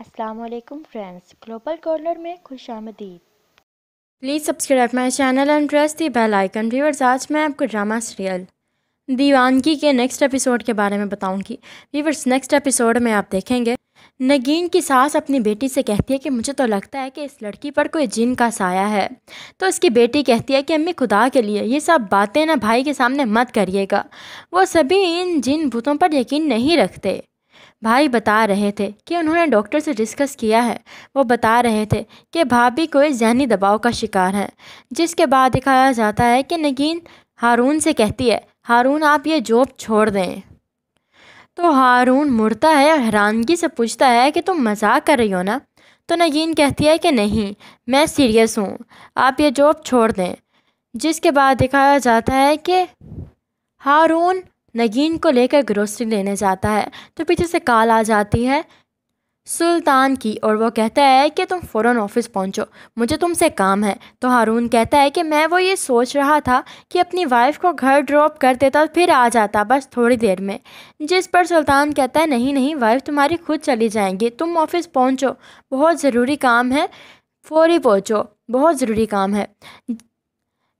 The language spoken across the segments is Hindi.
असलम फ्रेंड्स ग्लोबल कॉर्नर में खुश आमदीद please subscribe my channel and press the bell icon viewers आज मैं आपको ड्रामा सीरियल दीवानगी के नेक्स्ट एपिसोड के बारे में बताऊंगी व्यूवर्स नेक्स्ट एपिसोड में आप देखेंगे नगीन की सास अपनी बेटी से कहती है कि मुझे तो लगता है कि इस लड़की पर कोई जिन का साया है तो इसकी बेटी कहती है कि अम्मी खुदा के लिए ये सब बातें ना भाई के सामने मत करिएगा वो सभी इन जिन भूतों पर यकीन नहीं रखते भाई बता रहे थे कि उन्होंने डॉक्टर से डिस्कस किया है वो बता रहे थे कि भाभी कोई जहनी दबाव का शिकार है जिसके बाद दिखाया जाता है कि नगीन हारून से कहती है हारून आप ये जॉब छोड़ दें तो हारून मुड़ता है और हैरानगी से पूछता है कि तुम मजाक कर रही हो ना तो नगीन कहती है कि नहीं मैं सीरियस हूँ आप ये जॉब छोड़ दें जिसके बाद दिखाया जाता है कि हारून नगीन को लेकर ग्रोसरी लेने जाता है तो पीछे से कॉल आ जाती है सुल्तान की और वो कहता है कि तुम फ़ौर ऑफिस पहुंचो मुझे तुमसे काम है तो हारून कहता है कि मैं वो ये सोच रहा था कि अपनी वाइफ को घर ड्रॉप कर देता और फिर आ जाता बस थोड़ी देर में जिस पर सुल्तान कहता है नहीं नहीं वाइफ तुम्हारी खुद चली जाएंगी तुम ऑफिस पहुंचो बहुत ज़रूरी काम है फौरी पहुँचो बहुत ज़रूरी काम है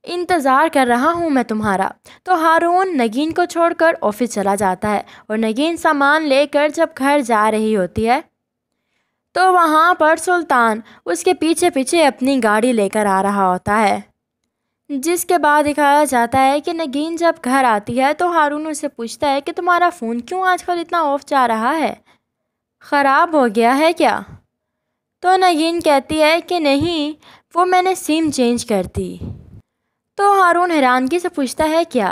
इंतज़ार कर रहा हूँ मैं तुम्हारा तो हारून नगीन को छोड़कर ऑफिस चला जाता है और नगीन सामान लेकर जब घर जा रही होती है तो वहाँ पर सुल्तान उसके पीछे पीछे अपनी गाड़ी लेकर आ रहा होता है जिसके बाद दिखाया जाता है कि नगीन जब घर आती है तो हारून उससे पूछता है कि तुम्हारा फ़ोन क्यों आजकल इतना ऑफ जा रहा है ख़राब हो गया है क्या तो नगीन कहती है कि नहीं वो मैंने सिम चेंज कर दी तो हारून हैरानगी से पूछता है क्या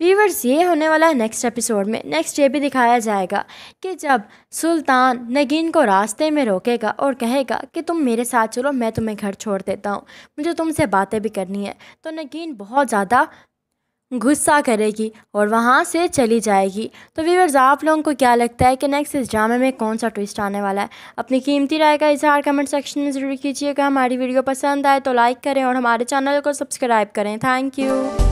वीवर्स ये होने वाला है नेक्स्ट एपिसोड में नेक्स्ट ये भी दिखाया जाएगा कि जब सुल्तान नगीन को रास्ते में रोकेगा और कहेगा कि तुम मेरे साथ चलो मैं तुम्हें घर छोड़ देता हूँ मुझे तुमसे बातें भी करनी है तो नगीन बहुत ज़्यादा गुस्सा करेगी और वहाँ से चली जाएगी तो व्यूवर्स आप लोगों को क्या लगता है कि नेक्स्ट इस ड्रामे में कौन सा ट्विस्ट आने वाला है अपनी कीमती राय का इजहार कमेंट सेक्शन में ज़रूर कीजिएगा हमारी वीडियो पसंद आए तो लाइक करें और हमारे चैनल को सब्सक्राइब करें थैंक यू